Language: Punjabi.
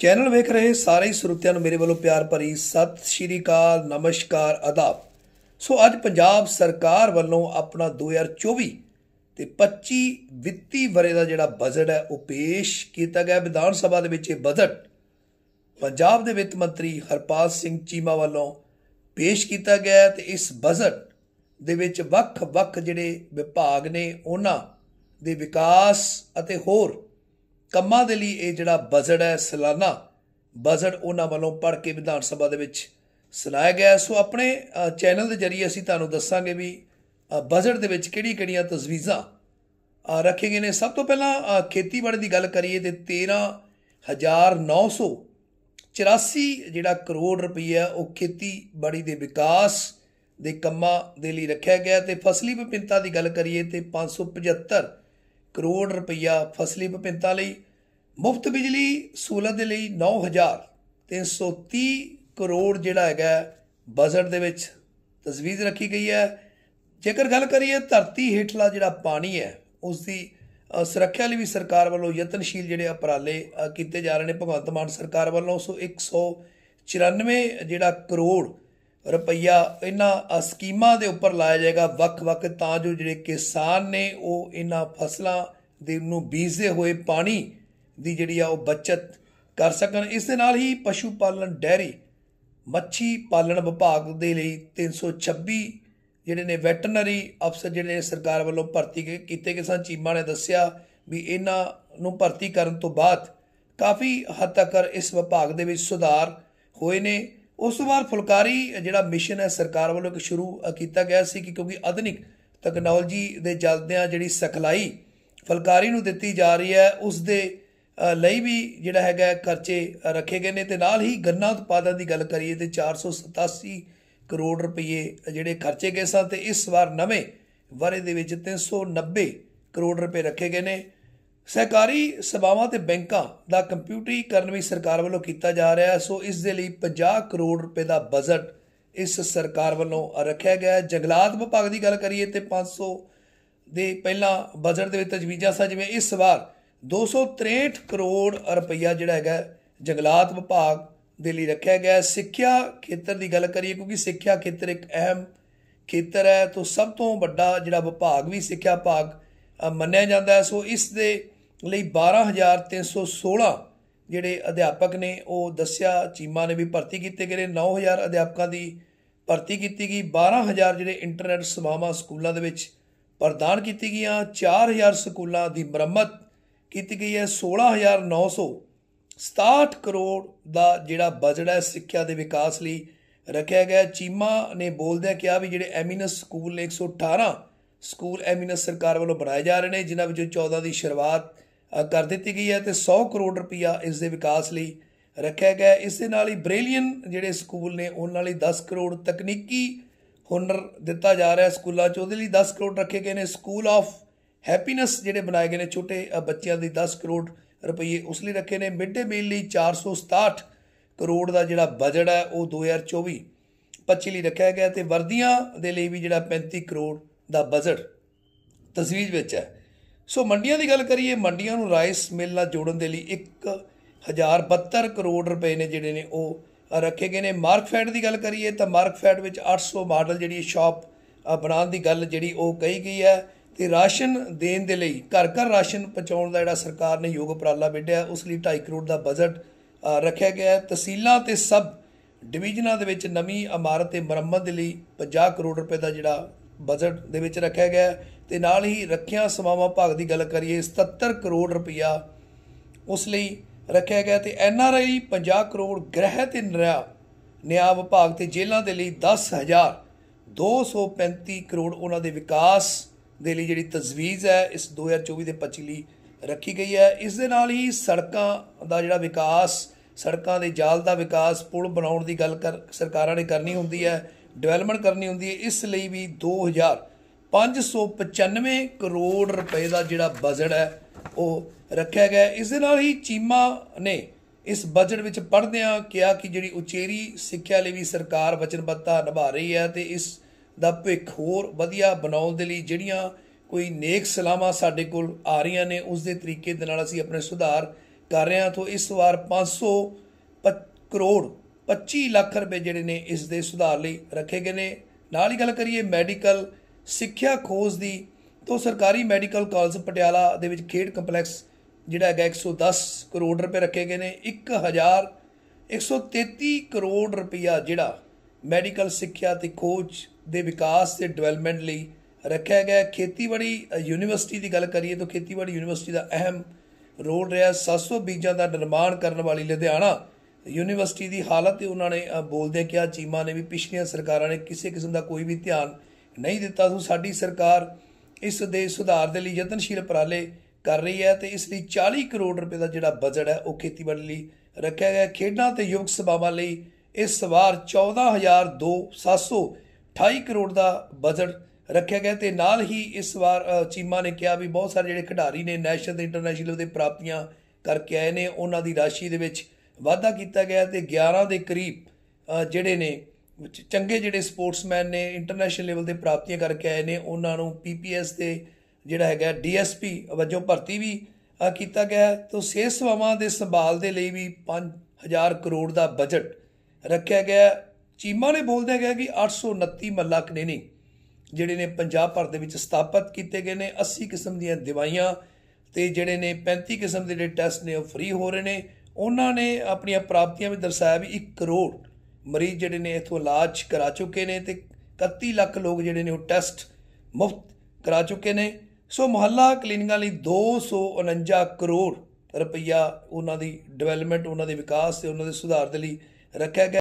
ਚੈਨਲ ਵੇਖ ਰਹੇ ਸਾਰੇ ਸਰੋਤਿਆਂ ਨੂੰ ਮੇਰੇ ਵੱਲੋਂ ਪਿਆਰ ਭਰੀ ਸਤਿ ਸ਼੍ਰੀ ਅਕਾਲ ਨਮਸਕਾਰ ਅਦਾਬ ਸੋ ਅੱਜ ਪੰਜਾਬ ਸਰਕਾਰ ਵੱਲੋਂ ਆਪਣਾ 2024 ਤੇ 25 ਵਿੱਤੀ ਬਰੇ ਦਾ ਜਿਹੜਾ ਬਜਟ ਹੈ ਉਹ ਪੇਸ਼ ਕੀਤਾ ਗਿਆ ਵਿਧਾਨ ਸਭਾ ਦੇ ਵਿੱਚ ਇਹ ਬਜਟ ਪੰਜਾਬ ਦੇ ਵਿੱਤ ਮੰਤਰੀ ਹਰਪਾਲ ਸਿੰਘ ਚੀਮਾ ਵੱਲੋਂ ਪੇਸ਼ ਕੀਤਾ ਗਿਆ ਤੇ ਇਸ ਬਜਟ ਦੇ ਵਿੱਚ ਵੱਖ-ਵੱਖ ਜਿਹੜੇ ਵਿਭਾਗ ਨੇ ਉਹਨਾਂ ਦੇ ਵਿਕਾਸ ਅਤੇ ਹੋਰ ਕੰਮਾਂ ਦੇ ਲਈ ਇਹ ਜਿਹੜਾ ਬਜਟ ਹੈ ਸਾਲਾਨਾ ਬਜਟ ਉਹਨਾਂ ਵੱਲੋਂ ਪੜ ਕੇ ਵਿਧਾਨ ਸਭਾ ਦੇ ਵਿੱਚ ਸੁਣਾਇਆ ਗਿਆ ਸੋ ਆਪਣੇ ਚੈਨਲ ਦੇ ਜਰੀਏ ਅਸੀਂ ਤੁਹਾਨੂੰ ਦੱਸਾਂਗੇ ਵੀ ਬਜਟ ਦੇ ਵਿੱਚ ਕਿਹੜੀ-ਕਿਹੜੀਆਂ ਤਜਵੀਜ਼ਾਂ ਰੱਖੇ ਗਏ ਨੇ ਸਭ ਤੋਂ ਪਹਿਲਾਂ ਖੇਤੀਬਾੜੀ ਦੀ ਗੱਲ ਕਰੀਏ ਤੇ 13984 ਜਿਹੜਾ ਕਰੋੜ ਰੁਪਈਆ ਉਹ ਖੇਤੀਬਾੜੀ ਦੇ ਵਿਕਾਸ ਦੇ ਕੰਮਾਂ ਦੇ ਲਈ ਰੱਖਿਆ ਗਿਆ ਤੇ ਫਸਲੀ ਵਿਭਿੰਨਤਾ ਦੀ ਗੱਲ ਕਰੀਏ ਤੇ 575 ਕਰੋੜ ਰੁਪਈਆ ਫਸਲੀ ਵਿਭਿੰਨਤਾ ਲਈ ਮੁਫਤ ਬਿਜਲੀ ਸਹੂਲਤ ਦੇ ਲਈ 9330 ਕਰੋੜ ਜਿਹੜਾ ਹੈਗਾ ਬਜਟ ਦੇ ਵਿੱਚ ਤਜਵੀਜ਼ ਰੱਖੀ ਗਈ ਹੈ ਜੇਕਰ ਗੱਲ ਕਰੀਏ ਧਰਤੀ ਹੇਠਲਾ ਜਿਹੜਾ ਪਾਣੀ ਹੈ ਉਸ ਦੀ ਸੁਰੱਖਿਆ ਲਈ ਵੀ ਸਰਕਾਰ ਵੱਲੋਂ ਯਤਨਸ਼ੀਲ ਜਿਹੜੇ ਉਪਰਾਲੇ ਕੀਤੇ ਜਾ ਰਹੇ ਨੇ ਭਗਵੰਤ ਮਾਨ ਸਰਕਾਰ ਵੱਲੋਂ ਸੋ 194 ਜਿਹੜਾ ਕਰੋੜ ਰੁਪਈਆ ਇਹਨਾਂ ਸਕੀਮਾਂ ਦੇ ਉੱਪਰ ਲਾਇਆ ਜਾਏਗਾ ਵੱਖ-ਵੱਖ ਤਾਂ ਜੋ ਜਿਹੜੇ ਕਿਸਾਨ ਨੇ ਉਹ ਇਹਨਾਂ ਫਸਲਾਂ ਦੇ ਨੂੰ ਬੀਜ਼ੇ ਹੋਏ ਪਾਣੀ ਦੀ ਜਿਹੜੀ ਆ ਉਹ ਬਚਤ ਕਰ ਸਕਣ ਇਸ ਦੇ ਨਾਲ ਹੀ ਪਸ਼ੂ ਪਾਲਣ ਡੈਰੀ ਮੱਛੀ ਪਾਲਣ ਵਿਭਾਗ ਦੇ ਲਈ 326 ਜਿਹੜੇ ਨੇ ਵੈਟਰਨਰੀ ਅਫਸਰ ਜਿਹੜੇ ਸਰਕਾਰ ਵੱਲੋਂ ਭਰਤੀ ਕੀਤੇ ਗਏ ਸਨ ਚੀਮਾ ਨੇ ਦੱਸਿਆ ਵੀ ਇਹਨਾਂ ਨੂੰ ਭਰਤੀ ਕਰਨ ਤੋਂ ਬਾਅਦ ਕਾਫੀ ਹੱਦ ਤੱਕ ਇਸ ਵਿਭਾਗ ਦੇ ਵਿੱਚ ਸੁਧਾਰ ਹੋਏ ਨੇ ਉਸ ਤੋਂ ਬਾਅਦ ਫੁਲਕਾਰੀ ਜਿਹੜਾ ਮਿਸ਼ਨ ਹੈ ਸਰਕਾਰ ਵੱਲੋਂ ਕਿ ਸ਼ੁਰੂ ਕੀਤਾ ਗਿਆ ਸੀ ਕਿ ਕਿਉਂਕਿ ਆਧੁਨਿਕ ਟੈਕਨੋਲੋਜੀ ਦੇ ਚਲਦਿਆਂ ਜਿਹੜੀ ਸਖਲਾਈ ਫੁਲਕਾਰੀ ਨੂੰ ਦਿੱਤੀ ਜਾ ਰਹੀ ਹੈ ਉਸ ਦੇ ਲਈ ਵੀ ਜਿਹੜਾ ਹੈਗਾ ਖਰਚੇ ਰੱਖੇ ਗਏ ਨੇ ਤੇ ਨਾਲ ਹੀ ਗੰਨਾ ਉਤਪਾਦਨ ਦੀ ਗੱਲ ਕਰੀਏ ਤੇ 487 ਕਰੋੜ ਰੁਪਏ ਜਿਹੜੇ ਖਰਚੇ ਗਏ ਸਨ ਤੇ ਇਸ ਵਾਰ ਨਵੇਂ ਵਰੇ ਦੇ ਵਿੱਚ 390 ਕਰੋੜ ਰੁਪਏ ਰੱਖੇ ਗਏ ਨੇ ਸਹਿਕਾਰੀ ਸਭਾਵਾਂ ਤੇ ਬੈਂਕਾਂ ਦਾ ਕੰਪਿਊਟਰੀਕਰਨ ਵੀ ਸਰਕਾਰ ਵੱਲੋਂ ਕੀਤਾ ਜਾ ਰਿਹਾ ਹੈ ਸੋ ਇਸ ਦੇ ਲਈ 50 ਕਰੋੜ ਰੁਪਏ ਦਾ ਬਜਟ ਇਸ ਸਰਕਾਰ ਵੱਲੋਂ ਰੱਖਿਆ ਗਿਆ ਹੈ ਜੰਗਲਾਤ ਵਿਭਾਗ ਦੀ ਗੱਲ ਕਰੀਏ ਤੇ 500 ਦੇ ਪਹਿਲਾਂ ਬਜਟ ਦੇ ਵਿੱਚ ਤਜਵੀਜ਼ਾਂ ਸਨ ਜਿਵੇਂ ਇਸ ਵਾਰ 263 ਕਰੋੜ ਰੁਪਈਆ ਜਿਹੜਾ ਹੈਗਾ ਜੰਗਲਾਤ ਵਿਭਾਗ ਦੇ ਲਈ ਰੱਖਿਆ ਗਿਆ ਸਿੱਖਿਆ ਖੇਤਰ ਦੀ ਗੱਲ ਕਰੀਏ ਕਿਉਂਕਿ ਸਿੱਖਿਆ ਖੇਤਰ ਇੱਕ ਅਹਿਮ ਖੇਤਰ ਹੈ ਤੋਂ ਸਭ ਤੋਂ ਵੱਡਾ ਜਿਹੜਾ ਵਿਭਾਗ ਵੀ ਸਿੱਖਿਆ ਭਾਗ ਮੰਨਿਆ ਜਾਂਦਾ ਹੈ ਸੋ ਇਸ ਦੇ ਲਈ 12316 ਜਿਹੜੇ ਅਧਿਆਪਕ ਨੇ ਉਹ ਦੱਸਿਆ ਚੀਮਾ ਨੇ ਵੀ ਭਰਤੀ ਕੀਤੇ ਗਏ 9000 ਅਧਿਆਪਕਾਂ ਦੀ ਭਰਤੀ ਕੀਤੀ ਗਈ 12000 ਜਿਹੜੇ ਇੰਟਰਨੈਟ ਸਮਾਵਾ ਸਕੂਲਾਂ ਦੇ ਵਿੱਚ ਪ੍ਰਦਾਨ ਕੀਤੀ ਗਈਆਂ 4000 ਸਕੂਲਾਂ ਦੀ ਮੁਰੰਮਤ ਕੀਤੀ ਗਈ ਹੈ 16967 ਕਰੋੜ ਦਾ ਜਿਹੜਾ ਬਜਟ ਹੈ ਸਿੱਖਿਆ ਦੇ ਵਿਕਾਸ ਲਈ ਰੱਖਿਆ ਗਿਆ ਚੀਮਾ ਨੇ ਬੋਲਦਿਆਂ ਕਿਹਾ ਵੀ ਜਿਹੜੇ ਐਮਿਨਸ ਸਕੂਲ ਨੇ 118 ਸਕੂਲ ਐਮਿਨਸ ਸਰਕਾਰ ਵੱਲੋਂ ਬਣਾਏ ਜਾ ਰਹੇ ਨੇ ਜਿਨ੍ਹਾਂ ਵਿੱਚੋਂ 14 ਦੀ ਸ਼ੁਰੂਆਤ ਕਰ ਦਿੱਤੀ ਗਈ ਹੈ ਤੇ 100 ਕਰੋੜ ਰੁਪਇਆ ਇਸ ਦੇ ਵਿਕਾਸ ਲਈ ਰੱਖਿਆ ਗਿਆ ਇਸ ਦੇ ਨਾਲ ਹੀ ਬ੍ਰਿਲੀਅਨ ਜਿਹੜੇ ਸਕੂਲ ਨੇ ਉਹਨਾਂ ਲਈ 10 ਕਰੋੜ ਤਕਨੀਕੀ ਹੁਨਰ ਦਿੱਤਾ ਜਾ ਰਿਹਾ ਸਕੂਲਾਂ 'ਚ ਉਹਦੇ ਲਈ 10 ਕਰੋੜ ਰੱਖੇ ਗਏ ਨੇ ਸਕੂਲ ਆਫ ਹੈਪੀਨੈਸ ਜਿਹੜੇ ਬਣਾਏ ਗਏ ਨੇ ਛੋਟੇ ਬੱਚਿਆਂ ਦੀ 10 ਕਰੋੜ ਰੁਪਏ ਉਸ ਲਈ ਰੱਖੇ ਨੇ ਮਿਡ ਡੇ ਮੀਲ ਲਈ 467 ਕਰੋੜ ਦਾ ਜਿਹੜਾ ਬਜਟ ਹੈ ਉਹ 2024 25 ਲਈ ਰੱਖਿਆ ਗਿਆ ਤੇ ਵਰਦੀਆਂ ਦੇ ਲਈ ਵੀ ਜਿਹੜਾ 35 ਕਰੋੜ ਦਾ ਬਜਟ ਤਸਵੀਰ ਵਿੱਚ ਹੈ ਸੋ ਮੰਡੀਆਂ ਦੀ ਗੱਲ ਕਰੀਏ ਮੰਡੀਆਂ ਨੂੰ ਰਾਈਸ ਮਿਲ ਨਾਲ ਜੋੜਨ ਦੇ ਲਈ 1072 ਕਰੋੜ ਰੁਪਏ ਨੇ ਜਿਹੜੇ ਨੇ ਉਹ ਰੱਖੇ ਗਏ ਨੇ ਮਾਰਕਫੈਟ ਦੀ ਗੱਲ ਕਰੀਏ ਤਾਂ ਮਾਰਕਫੈਟ ਵਿੱਚ 800 ਮਾਡਲ ਜਿਹੜੀ ਸ਼ਾਪ ਬਣਾਉਣ ਦੀ ਗੱਲ ਜਿਹੜੀ ਉਹ ਕਹੀ ਗਈ ਹੈ ਤੇ ਰਾਸ਼ਨ ਦੇਣ ਦੇ ਲਈ ਘਰ ਘਰ ਰਾਸ਼ਨ ਪਹੁੰਚਾਉਣ ਦਾ ਜਿਹੜਾ ਸਰਕਾਰ ਨੇ ਯੋਗ ਉਪਰਾਲਾ ਵਿੱਢਿਆ ਉਸ ਲਈ 2.5 ਕਰੋੜ ਦਾ ਬਜਟ ਰੱਖਿਆ ਗਿਆ ਹੈ ਤਹਿਸੀਲਾਂ ਤੇ ਸਬ ਡਿਵੀਜ਼ਨਾਂ ਦੇ ਵਿੱਚ ਨਵੀਂ ਇਮਾਰਤ ਤੇ ਮੁਰੰਮਤ ਦੇ ਲਈ 50 ਕਰੋੜ ਰੁਪਏ ਦਾ ਜਿਹੜਾ ਬਜਟ ਦੇ ਵਿੱਚ ਰੱਖਿਆ ਗਿਆ ਤੇ ਨਾਲ ਹੀ ਰੱਖਿਆ ਸਮਾਵਾ ਭਾਗ ਦੀ ਗੱਲ ਕਰੀਏ 77 ਕਰੋੜ ਰੁਪਇਆ ਉਸ ਲਈ ਰੱਖਿਆ ਗਿਆ ਤੇ ਐਨ ਆਰ ਆਈ 50 ਕਰੋੜ ਗ੍ਰਹਿ ਤੇ ਨਿਆ ਨਿਆ ਵਿਭਾਗ ਤੇ ਜੇਲ੍ਹਾਂ ਦੇ ਲਈ 10000 235 ਕਰੋੜ ਉਹਨਾਂ ਦੇ ਵਿਕਾਸ ਦੇ ਲਈ ਜਿਹੜੀ ਤਜਵੀਜ਼ ਹੈ ਇਸ 2024 ਦੇ 25 ਲਈ ਰੱਖੀ ਗਈ ਹੈ ਇਸ ਦੇ ਨਾਲ ਹੀ ਸੜਕਾਂ ਦਾ ਜਿਹੜਾ ਵਿਕਾਸ ਸੜਕਾਂ ਦੇ ਜਾਲ ਦਾ ਵਿਕਾਸ ਪੁਲ ਬਣਾਉਣ ਦੀ ਗੱਲ ਕਰ ਸਰਕਾਰਾਂ ਨੇ ਕਰਨੀ ਹੁੰਦੀ ਹੈ ਡਿਵੈਲਪਮੈਂਟ ਕਰਨੀ ਹੁੰਦੀ ਹੈ ਇਸ ਲਈ ਵੀ 2595 ਕਰੋੜ ਰੁਪਏ ਦਾ ਜਿਹੜਾ ਬਜਟ ਹੈ ਉਹ ਰੱਖਿਆ ਗਿਆ ਇਸ ਦੇ ਨਾਲ ਹੀ ਚੀਮਾ ਨੇ ਇਸ ਬਜਟ ਵਿੱਚ ਪੜਦਿਆਂ ਕਿਹਾ ਕਿ ਜਿਹੜੀ ਉਚੇਰੀ ਸਿੱਖਿਆ ਲਈ ਵੀ ਸਰਕਾਰ ਵਚਨਬੱਧਤਾ ਨਿਭਾ ਰਹੀ ਹੈ ਤੇ ਇਸ ਦਾ ਭਵਿੱਖ ਹੋਰ ਵਧੀਆ ਬਣਾਉਣ ਦੇ ਲਈ ਜਿਹੜੀਆਂ ਕੋਈ ਨੇਕ ਸਲਾਮਾਂ ਸਾਡੇ ਕੋਲ ਆ ਰਹੀਆਂ ਨੇ ਉਸ ਦੇ ਤਰੀਕੇ ਦੇ ਨਾਲ ਅਸੀਂ ਆਪਣੇ ਸੁਧਾਰ ਕਰ ਰਹੇ ਹਾਂ ਤੋਂ ਇਸ ਵਾਰ 500 ਕਰੋੜ 25 ਲੱਖ ਰੁਪਏ ਜਿਹੜੇ ਨੇ ਇਸ ਦੇ ਸੁਧਾਰ ਲਈ ਰੱਖੇ ਗਏ ਨੇ ਨਾਲ ਹੀ ਗੱਲ ਕਰੀਏ ਮੈਡੀਕਲ ਸਿੱਖਿਆ ਖੋਜ ਦੀ ਤੋਂ ਸਰਕਾਰੀ ਮੈਡੀਕਲ ਕਾਲਜ ਪਟਿਆਲਾ ਦੇ ਵਿੱਚ ਖੇਡ ਕੰਪਲੈਕਸ ਜਿਹੜਾ ਹੈਗਾ 110 ਕਰੋੜ ਰੁਪਏ ਰੱਖੇ ਗਏ ਨੇ 1000 133 ਕਰੋੜ ਰੁਪਇਆ ਜਿਹੜਾ ਮੈਡੀਕਲ ਸਿੱਖਿਆ ਤੇ ਖੋਜ ਦੇ ਵਿਕਾਸ ਤੇ ਡਿਵੈਲਪਮੈਂਟ ਲਈ ਰੱਖਿਆ ਗਿਆ ਖੇਤੀਬਾੜੀ ਯੂਨੀਵਰਸਿਟੀ ਦੀ ਗੱਲ ਕਰੀਏ ਤਾਂ ਖੇਤੀਬਾੜੀ ਯੂਨੀਵਰਸਿਟੀ ਦਾ ਅਹਿਮ ਰੋਲ ਰਿਹਾ 700 ਬੀਜਾਂ ਦਾ ਨਿਰਮਾਣ ਕਰਨ ਵਾਲੀ ਲੁਧਿਆਣਾ ਯੂਨੀਵਰਸਿਟੀ ਦੀ ਹਾਲਤ ਤੇ ਉਹਨਾਂ ਨੇ ਬੋਲਦੇ ਕਿਹਾ ਚੀਮਾ ਨੇ ਵੀ ਪਿਛਲੀਆਂ ਸਰਕਾਰਾਂ ਨੇ ਕਿਸੇ ਕਿਸਮ ਦਾ ਕੋਈ ਵੀ ਧਿਆਨ ਨਹੀਂ ਦਿੱਤਾ ਸੋ ਸਾਡੀ ਸਰਕਾਰ ਇਸ ਦੇ ਸੁਧਾਰ ਦੇ ਲਈ ਯਤਨਸ਼ੀਲ ਪਰਾਲੇ ਕਰ ਰਹੀ ਹੈ ਤੇ ਇਸ ਲਈ 40 ਕਰੋੜ ਰੁਪਏ ਦਾ ਜਿਹੜਾ ਬਜਟ ਹੈ ਉਹ ਖੇਤੀਬਾੜੀ ਲਈ ਰੱਖਿਆ ਗਿਆ ਖੇਡਾਂ ਤੇ ਯੁਵਕ ਸਭਾਵਾਂ ਲਈ ਇਸ ਵਾਰ 14200 28 ਕਰੋੜ ਦਾ ਬਜਟ ਰੱਖਿਆ ਗਿਆ ਤੇ ਨਾਲ ਹੀ ਇਸ ਵਾਰ ਚੀਮਾ ਨੇ ਕਿਹਾ ਵੀ ਬਹੁਤ ਸਾਰੇ ਜਿਹੜੇ ਖਿਡਾਰੀ ਨੇ ਨੈਸ਼ਨਲ ਤੇ ਇੰਟਰਨੈਸ਼ਨਲ ਦੇ ਪ੍ਰਾਪਤੀਆਂ ਕਰਕੇ ਆਏ ਨੇ ਉਹਨਾਂ ਦੀ ਰਾਸ਼ੀ ਦੇ ਵਿੱਚ ਵਾਧਾ ਕੀਤਾ ਗਿਆ ਤੇ 11 ਦੇ ਕਰੀਬ ਜਿਹੜੇ ਨੇ ਚੰਗੇ ਜਿਹੜੇ ਸਪੋਰਟਸਮੈਨ ਨੇ ਇੰਟਰਨੈਸ਼ਨਲ ਲੈਵਲ ਦੇ ਪ੍ਰਾਪਤੀਆਂ ਕਰਕੇ ਆਏ ਨੇ ਉਹਨਾਂ ਨੂੰ ਪੀਪੀਐਸ ਤੇ ਜਿਹੜਾ ਹੈਗਾ ਡੀਐਸਪੀ ਵਜੋਂ ਭਰਤੀ ਵੀ ਕੀਤਾ ਗਿਆ ਤੋਂ ਸਿਹਤ ਸੇਵਾਵਾਂ ਦੇ ਸੰਭਾਲ ਦੇ ਲਈ ਵੀ 5000 ਕਰੋੜ ਦਾ ਬਜਟ ਰੱਖਿਆ ਗਿਆ ਚੀਮਾ ਨੇ ਬੋਲਦੇ ਗਏ ਕਿ 829 ਮੱਲਾ ਕਲੀਨਿਕ ਜਿਹੜੇ ਨੇ ਪੰਜਾਬ ਭਰ ਦੇ ਵਿੱਚ ਸਥਾਪਿਤ ਕੀਤੇ ਗਏ ਨੇ 80 ਕਿਸਮ ਦੀਆਂ ਦਵਾਈਆਂ ਤੇ ਜਿਹੜੇ ਨੇ 35 ਕਿਸਮ ਦੇ ਜਿਹੜੇ ਟੈਸਟ ਨੇ ਉਹ ਫ੍ਰੀ ਹੋ ਰਹੇ ਨੇ ਉਹਨਾਂ ਨੇ ਆਪਣੀਆਂ ਪ੍ਰਾਪਤੀਆਂ ਵੀ ਦਰਸਾਇਆ ਵੀ 1 ਕਰੋੜ ਮਰੀਜ਼ ਜਿਹੜੇ ਨੇ ਇਥੋਂ ਇਲਾਜ ਕਰਾ ਚੁੱਕੇ ਨੇ ਤੇ 31 ਲੱਖ ਲੋਕ ਜਿਹੜੇ ਨੇ ਉਹ ਟੈਸਟ ਮੁਫਤ ਕਰਾ ਚੁੱਕੇ ਨੇ ਸੋ ਮੁਹੱਲਾ ਕਲੀਨਿਕਾਂ ਲਈ 249 ਕਰੋੜ ਰੁਪਈਆ ਉਹਨਾਂ ਦੀ ਡਿਵੈਲਪਮੈਂਟ ਉਹਨਾਂ ਦੇ ਵਿਕਾਸ ਤੇ ਉਹਨਾਂ ਦੇ ਸੁਧਾਰ ਦੇ ਲਈ ਰੱਖਿਆ ਗਿਆ